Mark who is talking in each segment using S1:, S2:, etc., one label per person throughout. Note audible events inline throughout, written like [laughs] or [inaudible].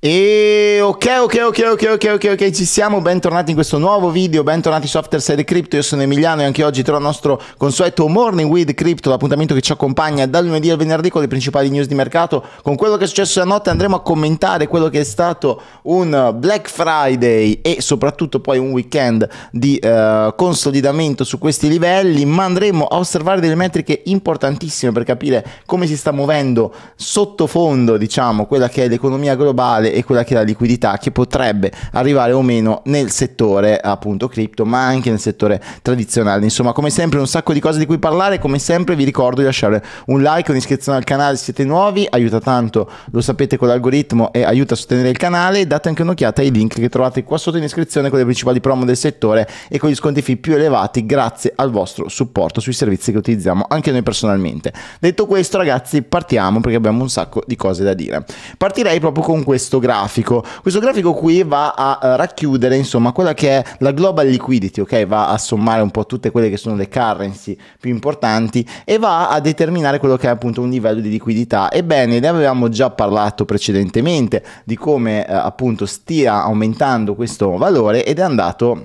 S1: E ok, ok, ok, ok, ok, ok, ok, ci siamo, bentornati in questo nuovo video, bentornati su After Side Crypto, io sono Emiliano e anche oggi trovo il nostro consueto Morning with Crypto, l'appuntamento che ci accompagna dal lunedì al venerdì con le principali news di mercato, con quello che è successo la notte andremo a commentare quello che è stato un Black Friday e soprattutto poi un weekend di uh, consolidamento su questi livelli, ma andremo a osservare delle metriche importantissime per capire come si sta muovendo sottofondo, diciamo, quella che è l'economia globale fondamentale è quella che è la liquidità che potrebbe arrivare o meno nel settore appunto cripto ma anche nel settore tradizionale insomma come sempre un sacco di cose di cui parlare come sempre vi ricordo di lasciare un like un'iscrizione al canale se siete nuovi aiuta tanto lo sapete con l'algoritmo e aiuta a sostenere il canale date anche un'occhiata ai link che trovate qua sotto in iscrizione con le principali promo del settore e con gli sconti fee più elevati grazie al vostro supporto sui servizi che utilizziamo anche noi personalmente detto questo ragazzi partiamo perché abbiamo un sacco di cose da dire partirei proprio con questo questo grafico. Questo grafico qui va a eh, racchiudere insomma quella che è la global liquidity, ok? Va a sommare un po' tutte quelle che sono le currency più importanti e va a determinare quello che è appunto un livello di liquidità. Ebbene, ne avevamo già parlato precedentemente di come eh, appunto stia aumentando questo valore ed è andato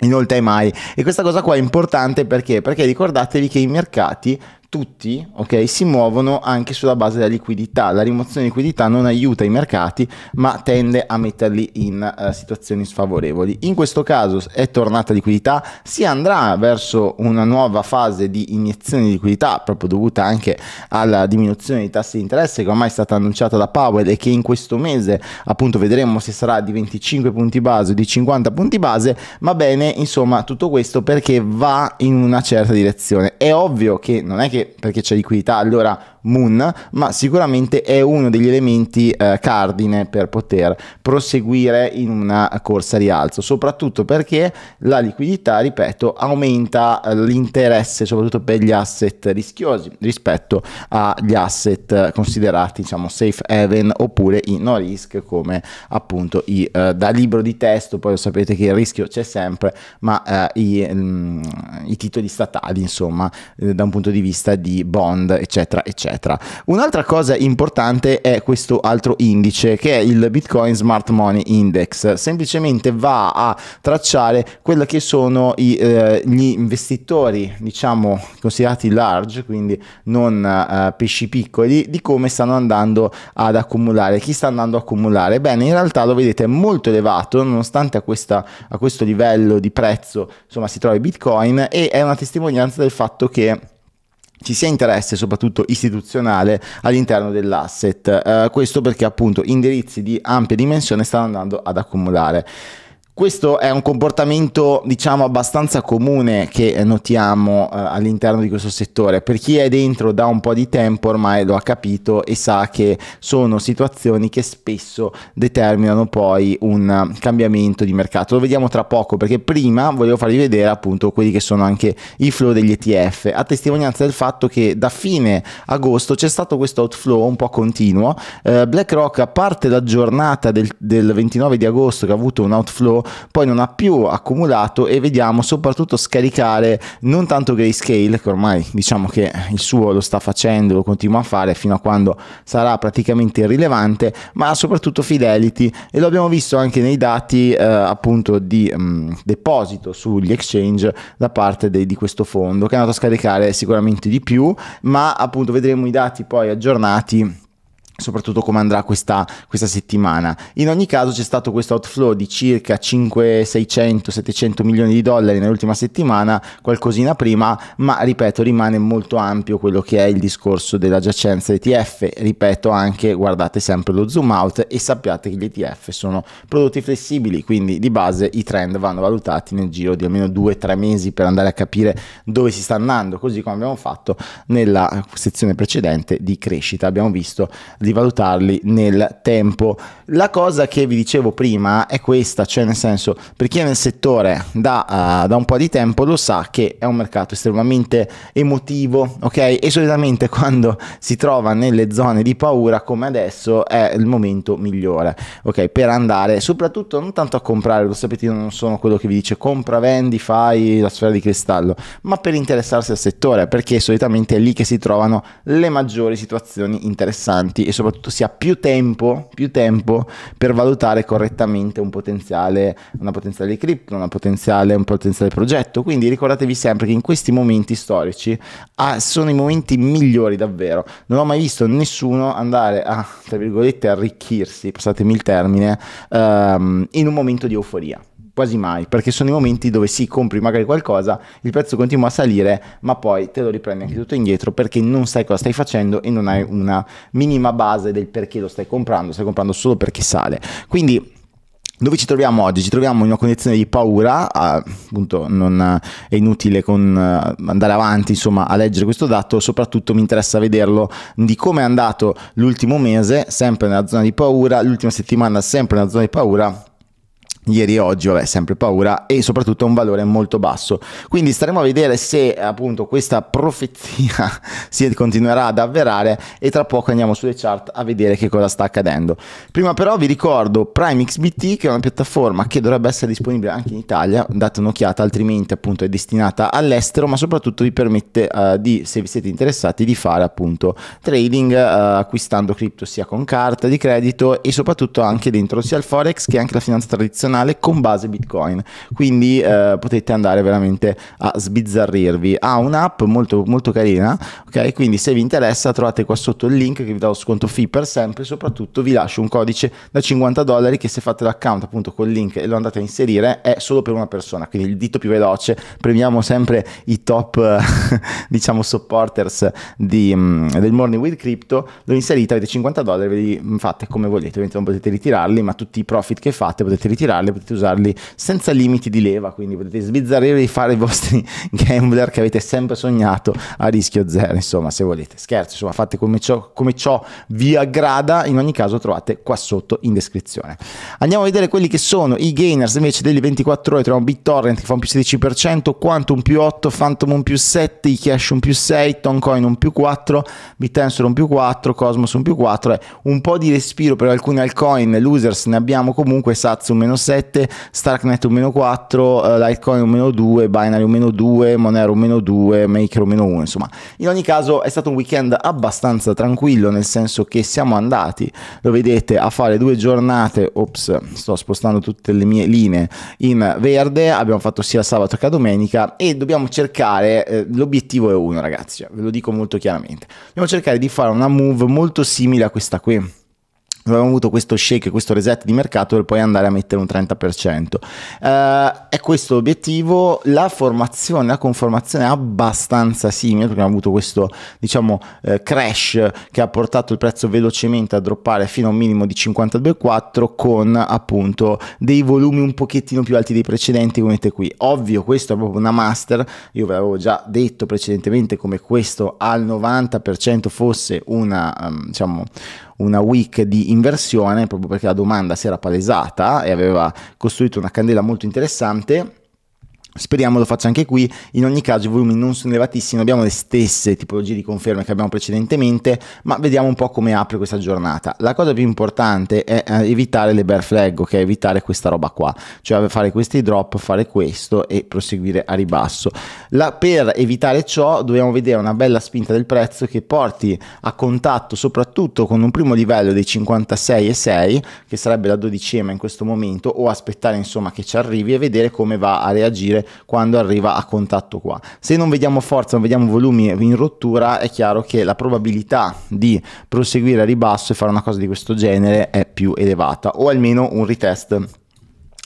S1: in all time high e questa cosa qua è importante perché? perché ricordatevi che i mercati tutti okay, si muovono anche sulla base della liquidità. La rimozione di liquidità non aiuta i mercati, ma tende a metterli in uh, situazioni sfavorevoli. In questo caso è tornata liquidità, si andrà verso una nuova fase di iniezione di liquidità, proprio dovuta anche alla diminuzione dei tassi di interesse che ormai è stata annunciata da Powell e che in questo mese appunto vedremo se sarà di 25 punti base o di 50 punti base, ma bene, insomma, tutto questo perché va in una certa direzione. È ovvio che non è che perché? c'è liquidità, allora Moon, ma sicuramente è uno degli elementi eh, cardine per poter proseguire in una corsa rialzo, soprattutto perché la liquidità, ripeto, aumenta eh, l'interesse soprattutto per gli asset rischiosi rispetto agli asset considerati diciamo safe haven oppure i no risk come appunto i eh, da libro di testo, poi lo sapete che il rischio c'è sempre, ma eh, i, mh, mm, i titoli statali insomma eh, da un punto di vista protagonista di Bond, eccetera, eccetera. Un'altra cosa importante è questo altro indice che è il Bitcoin Smart Money Index, semplicemente va a tracciare quello che sono i, eh, gli investitori, diciamo, considerati large, quindi non eh, pesci piccoli, di come stanno andando ad accumulare, chi sta andando a accumulare. Bene, in realtà lo vedete è molto elevato, nonostante a, questa, a questo livello di prezzo, insomma, si trova il Bitcoin e è una testimonianza del fatto che ci sia interesse soprattutto istituzionale all'interno dell'asset. Eh, questo perché appunto indirizzi di ampia dimensione stanno andando ad accumulare. Questo è un comportamento, diciamo, abbastanza comune che notiamo eh, all'interno di questo settore. Per chi è dentro da un po' di tempo ormai lo ha capito e sa che sono situazioni che spesso determinano poi un cambiamento di mercato. Lo vediamo tra poco perché prima volevo farvi vedere appunto quelli che sono anche i flow degli ETF, a testimonianza del fatto che da fine agosto c'è stato questo outflow un po' continuo. Eh, BlackRock, a parte la giornata del, del 29 di agosto che ha avuto un outflow poi non ha più accumulato e vediamo soprattutto scaricare non tanto Grayscale che ormai diciamo che il suo lo sta facendo, lo continua a fare fino a quando sarà praticamente irrilevante, ma soprattutto Fidelity e lo abbiamo visto anche nei dati eh, appunto di mh, mm, deposito sugli exchange da parte de- di questo fondo che è andato a scaricare sicuramente di più, ma appunto vedremo i dati poi aggiornati soprattutto come andrà questa, questa, settimana. In ogni caso c'è stato questo outflow di circa 5, 600, 700 milioni di dollari nell'ultima settimana, qualcosina prima, ma ripeto rimane molto ampio quello che è il discorso della giacenza ETF, ripeto anche guardate sempre lo zoom out e sappiate che gli ETF sono prodotti flessibili, quindi di base i trend vanno valutati nel giro di almeno 2-3 mesi per andare a capire dove si sta andando, così come abbiamo fatto nella sezione precedente di crescita, abbiamo visto di valutarli nel tempo. La cosa che vi dicevo prima è questa, cioè nel senso, per chi è nel settore da, uh, da un po' di tempo lo sa che è un mercato estremamente emotivo, ok? E solitamente quando si trova nelle zone di paura come adesso è il momento migliore, ok? Per andare soprattutto non tanto a comprare, lo sapete io non sono quello che vi dice compra, vendi, fai la sfera di cristallo, ma per interessarsi al settore, perché solitamente è lì che si trovano le maggiori situazioni interessanti e soprattutto si ha più tempo, più tempo per valutare correttamente un potenziale, una potenziale cripto, una potenziale, un potenziale progetto. Quindi ricordatevi sempre che in questi momenti storici ah, sono i momenti migliori davvero. Non ho mai visto nessuno andare a, tra virgolette, arricchirsi, passatemi il termine, ehm, in un momento di euforia quasi mai, perché sono i momenti dove sì, compri magari qualcosa, il prezzo continua a salire, ma poi te lo riprendi anche tutto indietro perché non sai cosa stai facendo e non hai una minima base del perché lo stai comprando, stai comprando solo perché sale. Quindi dove ci troviamo oggi? Ci troviamo in una condizione di paura, appunto non è inutile con, eh, andare avanti insomma, a leggere questo dato, soprattutto mi interessa vederlo di come è andato l'ultimo mese, sempre nella zona di paura, l'ultima settimana sempre nella zona di paura ieri e oggi, vabbè, sempre paura e soprattutto un valore molto basso. Quindi staremo a vedere se appunto questa profezia [laughs] si continuerà ad avverare e tra poco andiamo sulle chart a vedere che cosa sta accadendo. Prima però vi ricordo Prime XBT che è una piattaforma che dovrebbe essere disponibile anche in Italia, date un'occhiata, altrimenti appunto è destinata all'estero, ma soprattutto vi permette uh, di se vi siete interessati di fare appunto trading uh, acquistando cripto sia con carta di credito e soprattutto anche dentro sia il forex che anche la finanza tradizionale tradizionale con base Bitcoin. Quindi eh, potete andare veramente a sbizzarrirvi. Ha ah, un'app molto, molto carina, ok? Quindi se vi interessa trovate qua sotto il link che vi dà lo sconto fee per sempre. Soprattutto vi lascio un codice da 50 dollari che se fate l'account appunto col link e lo andate a inserire è solo per una persona. Quindi il dito più veloce, premiamo sempre i top, [laughs] diciamo, supporters di, mm, del Morning with Crypto. Lo inserite, avete 50 dollari, ve li mm, fate come volete. Ovviamente non potete ritirarli, ma tutti i profit che fate potete ritirarli usarli, potete usarli senza limiti di leva, quindi potete sbizzarrire e fare i vostri [laughs] gambler che avete sempre sognato a rischio zero, insomma, se volete. Scherzo, insomma, fate come ciò, come ciò vi aggrada, in ogni caso trovate qua sotto in descrizione. Andiamo a vedere quelli che sono i gainers invece degli 24 ore, troviamo BitTorrent che fa un più 16%, Quantum più 8, Phantom un più 7, iCash un più 6, Toncoin un più 4, BitTensor un più 4, Cosmos un più 4, un po' di respiro per alcuni altcoin, losers ne abbiamo comunque, Sats un meno 6, 1,7, Starknet meno 4 eh, Litecoin un meno 2 Binary un meno 2 Monero un meno 2 Maker un meno 1 insomma. In ogni caso è stato un weekend abbastanza tranquillo, nel senso che siamo andati, lo vedete, a fare due giornate, ops, sto spostando tutte le mie linee in verde, abbiamo fatto sia sabato che domenica e dobbiamo cercare, eh, l'obiettivo è uno ragazzi, ve lo dico molto chiaramente, dobbiamo cercare di fare una move molto simile a questa qui avevamo avuto questo shake, questo reset di mercato per poi andare a mettere un 30%. Eh, è questo l'obiettivo, la formazione, la conformazione è abbastanza simile perché abbiamo avuto questo diciamo eh, crash che ha portato il prezzo velocemente a droppare fino a un minimo di 52,4 con appunto dei volumi un pochettino più alti dei precedenti come vedete qui. Ovvio questo è proprio una master, io ve l'avevo già detto precedentemente come questo al 90% fosse una, ehm, diciamo, una week di inversione proprio perché la domanda si era palesata e aveva costruito una candela molto interessante Speriamo lo faccia anche qui, in ogni caso i volumi non sono elevatissimi, abbiamo le stesse tipologie di conferme che abbiamo precedentemente, ma vediamo un po' come apre questa giornata. La cosa più importante è eh, evitare le bear flag, ok? Evitare questa roba qua, cioè fare questi drop, fare questo e proseguire a ribasso. La, per evitare ciò dobbiamo vedere una bella spinta del prezzo che porti a contatto soprattutto con un primo livello dei 56,6 che sarebbe la 12 dodicesima in questo momento o aspettare insomma che ci arrivi e vedere come va a reagire quando arriva a contatto qua. Se non vediamo forza, non vediamo volumi in rottura, è chiaro che la probabilità di proseguire a ribasso e fare una cosa di questo genere è più elevata o almeno un retest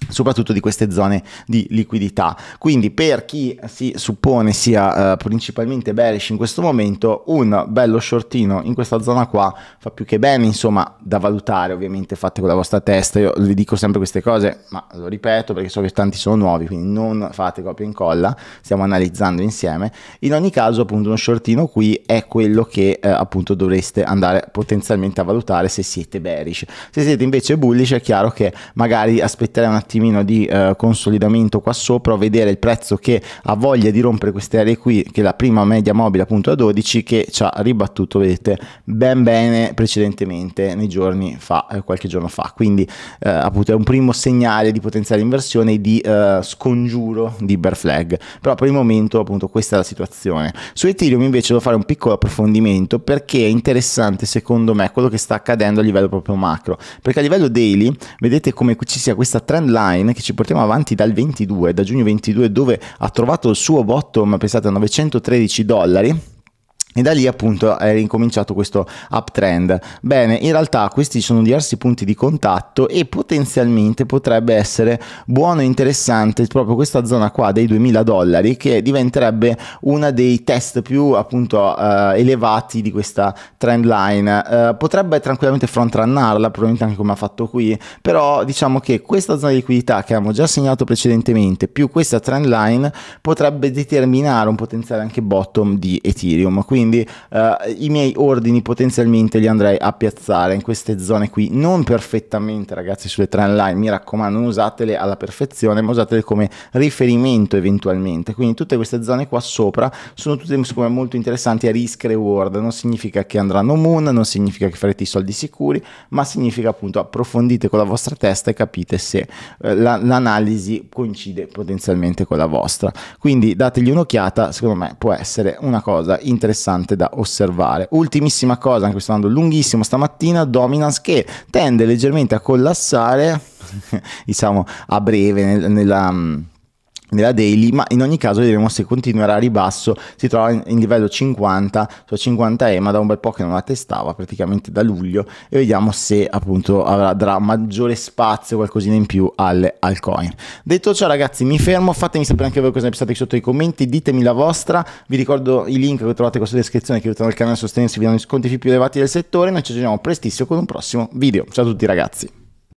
S1: soprattutto di queste zone di liquidità. Quindi per chi si suppone sia eh, principalmente bearish in questo momento, un bello shortino in questa zona qua fa più che bene, insomma, da valutare, ovviamente fate con la vostra testa. Io vi dico sempre queste cose, ma lo ripeto perché so che tanti sono nuovi, quindi non fate copia e incolla, stiamo analizzando insieme. In ogni caso, appunto, uno shortino qui è quello che eh, appunto dovreste andare potenzialmente a valutare se siete bearish. Se siete invece bullish è chiaro che magari aspetterei un attimo attimino di eh, consolidamento qua sopra, vedere il prezzo che ha voglia di rompere queste aree qui, che è la prima media mobile appunto a 12, che ci ha ribattuto, vedete, ben bene precedentemente nei giorni fa, eh, qualche giorno fa. Quindi eh, appunto è un primo segnale di potenziale inversione e di eh, scongiuro di bear flag. Però per il momento appunto questa è la situazione. Su Ethereum invece devo fare un piccolo approfondimento perché è interessante secondo me quello che sta accadendo a livello proprio macro, perché a livello daily vedete come ci sia questa trend line online che ci portiamo avanti dal 22, da giugno 22, dove ha trovato il suo bottom, pensate, a 913 dollari e da lì appunto è ricominciato questo uptrend. Bene, in realtà questi sono diversi punti di contatto e potenzialmente potrebbe essere buono e interessante proprio questa zona qua dei 2000 dollari che diventerebbe uno dei test più appunto eh, elevati di questa trend line. Eh, potrebbe tranquillamente frontrunarla, probabilmente anche come ha fatto qui, però diciamo che questa zona di liquidità che abbiamo già segnato precedentemente più questa trend line potrebbe determinare un potenziale anche bottom di Ethereum. Quindi quindi eh, i miei ordini potenzialmente li andrei a piazzare in queste zone qui, non perfettamente ragazzi sulle trend line, mi raccomando non usatele alla perfezione, ma usatele come riferimento eventualmente, quindi tutte queste zone qua sopra sono tutte siccome molto interessanti a risk reward, non significa che andranno moon, non significa che farete i soldi sicuri, ma significa appunto approfondite con la vostra testa e capite se eh, l'analisi coincide potenzialmente con la vostra. Quindi dategli un'occhiata, secondo me può essere una cosa interessante interessante da osservare. Ultimissima cosa, anche questo andando lunghissimo stamattina, Dominance che tende leggermente a collassare, [laughs] diciamo a breve nel, nella mm, nella daily, ma in ogni caso vedremo se continuerà a ribasso, si trova in, livello 50 su 50 EMA da un bel po' che non la testava, praticamente da luglio e vediamo se appunto avrà, darà maggiore spazio, qualcosina in più alle altcoin. Detto ciò ragazzi mi fermo, fatemi sapere anche voi cosa ne pensate sotto i commenti, ditemi la vostra, vi ricordo i link che trovate qua in descrizione che aiutano il canale a sostenersi, vi danno gli sconti più elevati del settore, noi ci vediamo prestissimo con un prossimo video, ciao a tutti ragazzi!